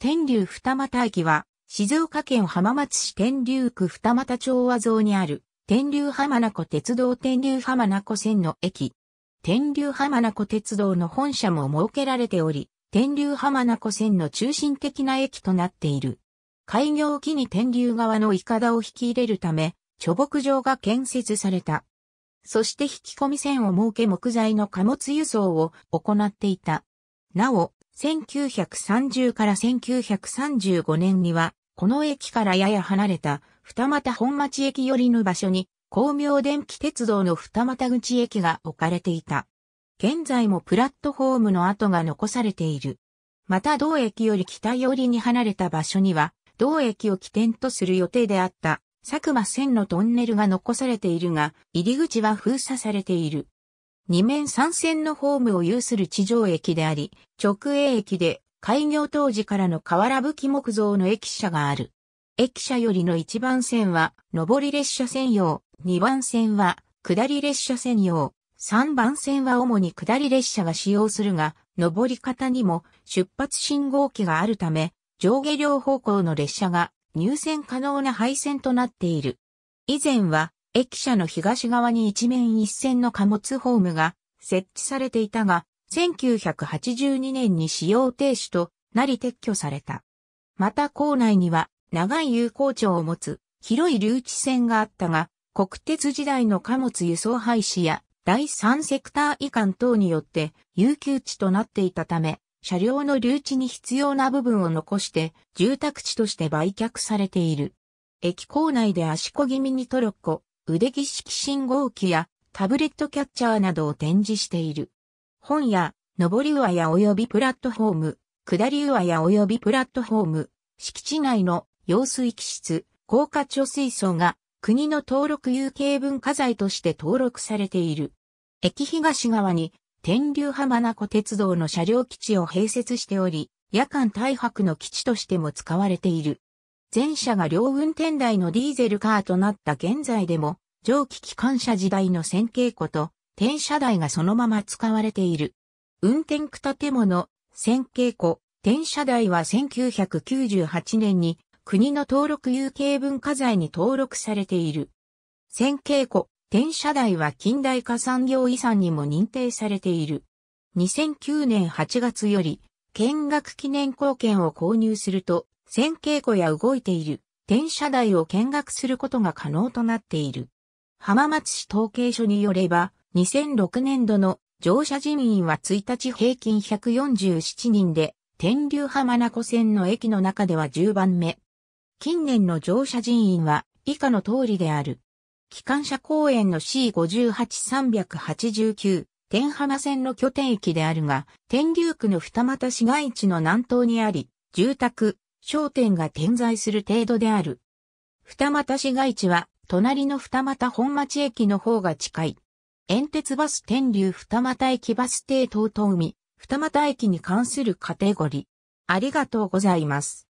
天竜二俣駅は、静岡県浜松市天竜区二俣町和像にある、天竜浜名湖鉄道天竜浜名湖線の駅。天竜浜名湖鉄道の本社も設けられており、天竜浜名湖線の中心的な駅となっている。開業期に天竜側のイカダを引き入れるため、貯木場が建設された。そして引き込み線を設け木材の貨物輸送を行っていた。なお、1930から1935年には、この駅からやや離れた二股本町駅寄りの場所に、光明電気鉄道の二股口駅が置かれていた。現在もプラットフォームの跡が残されている。また同駅より北寄りに離れた場所には、同駅を起点とする予定であった、佐久間線のトンネルが残されているが、入り口は封鎖されている。二面三線のホームを有する地上駅であり、直営駅で開業当時からの瓦吹木造の駅舎がある。駅舎よりの一番線は上り列車専用、二番線は下り列車専用、三番線は主に下り列車が使用するが、上り方にも出発信号機があるため、上下両方向の列車が入線可能な配線となっている。以前は駅舎の東側に一面一線の貨物ホームが設置されていたが、1982年に使用停止となり撤去された。また校内には長い有効庁を持つ広い留置線があったが、国鉄時代の貨物輸送廃止や第三セクター移管等によって有給地となっていたため、車両の留置に必要な部分を残して住宅地として売却されている。駅構内で足小気味にトロッコ、腕儀式信号機やタブレットキャッチャーなどを展示している。本や、上り上や及びプラットフォーム、下り上や及びプラットフォーム、敷地内の用水機質、高架貯水槽が国の登録有形文化財として登録されている。駅東側に天竜浜名湖鉄道の車両基地を併設しており、夜間大白の基地としても使われている。前者が両運転台のディーゼルカーとなった現在でも、蒸気機関車時代の線形庫と、転車台がそのまま使われている。運転区建物、線形庫、転車台は1998年に国の登録有形文化財に登録されている。線形庫、転車台は近代化産業遺産にも認定されている。2009年8月より、見学記念貢献を購入すると、線形古や動いている転車台を見学することが可能となっている。浜松市統計所によれば、2006年度の乗車人員は1日平均147人で、天竜浜名湖線の駅の中では10番目。近年の乗車人員は以下の通りである。機関車公園の C58389 天浜線の拠点駅であるが、天竜区の二俣市街地の南東にあり、住宅、商店が点在する程度である。二俣市街地は、隣の二俣本町駅の方が近い。遠鉄バス天竜二俣駅バス停東東海、二俣駅に関するカテゴリー。ありがとうございます。